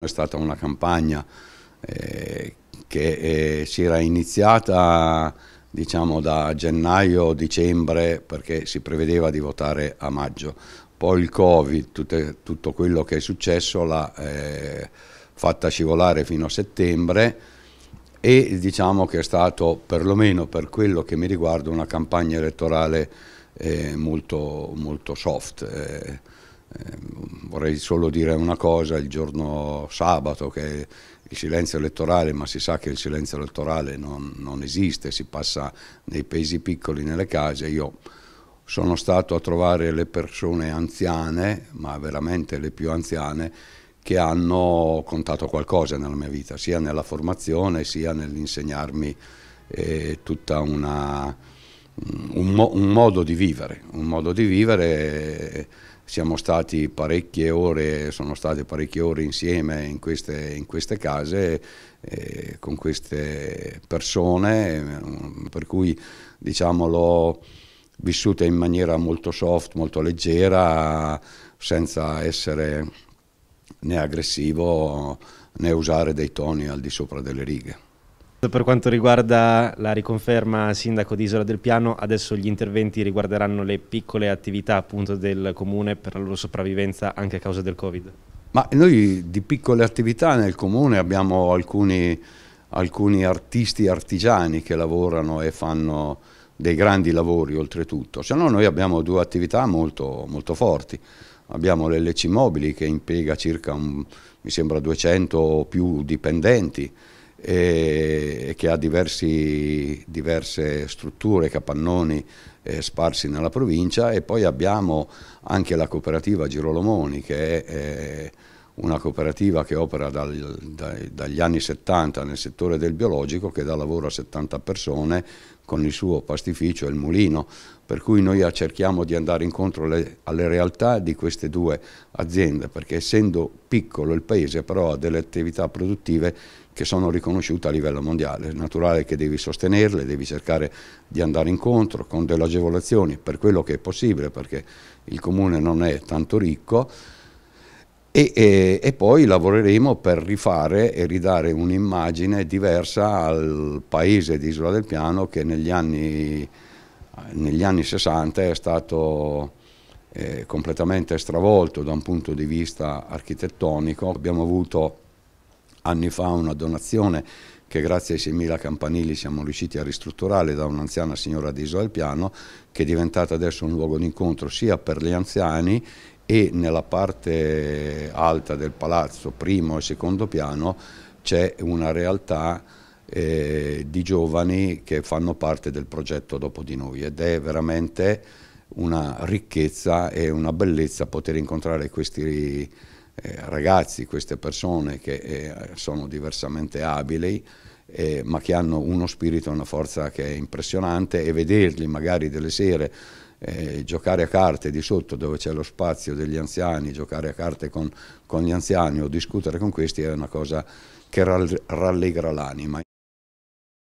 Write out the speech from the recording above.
È stata una campagna eh, che eh, si era iniziata diciamo, da gennaio-dicembre perché si prevedeva di votare a maggio. Poi il Covid, tutte, tutto quello che è successo l'ha eh, fatta scivolare fino a settembre e diciamo che è stato, perlomeno per quello che mi riguarda, una campagna elettorale eh, molto, molto soft eh, eh, vorrei solo dire una cosa, il giorno sabato che il silenzio elettorale, ma si sa che il silenzio elettorale non, non esiste, si passa nei paesi piccoli, nelle case, io sono stato a trovare le persone anziane, ma veramente le più anziane, che hanno contato qualcosa nella mia vita, sia nella formazione sia nell'insegnarmi eh, tutta una un, mo un, modo di vivere, un modo di vivere, siamo stati parecchie ore, sono state parecchie ore insieme in queste, in queste case eh, con queste persone, mm, per cui diciamo l'ho vissuta in maniera molto soft, molto leggera, senza essere né aggressivo né usare dei toni al di sopra delle righe. Per quanto riguarda la riconferma sindaco di Isola del Piano, adesso gli interventi riguarderanno le piccole attività appunto, del comune per la loro sopravvivenza anche a causa del Covid. Ma noi di piccole attività nel comune abbiamo alcuni, alcuni artisti artigiani che lavorano e fanno dei grandi lavori oltretutto, se no noi abbiamo due attività molto, molto forti. Abbiamo l'LC Mobili che impiega circa, un, mi sembra, 200 o più dipendenti, e che ha diversi, diverse strutture, capannoni eh, sparsi nella provincia e poi abbiamo anche la cooperativa Girolomoni che è eh, una cooperativa che opera dal, dai, dagli anni 70 nel settore del biologico che dà lavoro a 70 persone con il suo pastificio e il mulino, per cui noi cerchiamo di andare incontro alle, alle realtà di queste due aziende, perché essendo piccolo il paese però ha delle attività produttive che sono riconosciute a livello mondiale. È naturale che devi sostenerle, devi cercare di andare incontro con delle agevolazioni per quello che è possibile, perché il comune non è tanto ricco e, e, e poi lavoreremo per rifare e ridare un'immagine diversa al paese di Isola del Piano che negli anni, negli anni 60 è stato eh, completamente stravolto da un punto di vista architettonico. Abbiamo avuto anni fa una donazione che grazie ai 6.000 campanili siamo riusciti a ristrutturare da un'anziana signora di Isola del Piano che è diventata adesso un luogo d'incontro sia per gli anziani e nella parte alta del palazzo, primo e secondo piano, c'è una realtà eh, di giovani che fanno parte del progetto Dopo di noi ed è veramente una ricchezza e una bellezza poter incontrare questi eh, ragazzi, queste persone che eh, sono diversamente abili eh, ma che hanno uno spirito e una forza che è impressionante e vederli magari delle sere eh, giocare a carte di sotto dove c'è lo spazio degli anziani, giocare a carte con, con gli anziani o discutere con questi è una cosa che rallegra l'anima.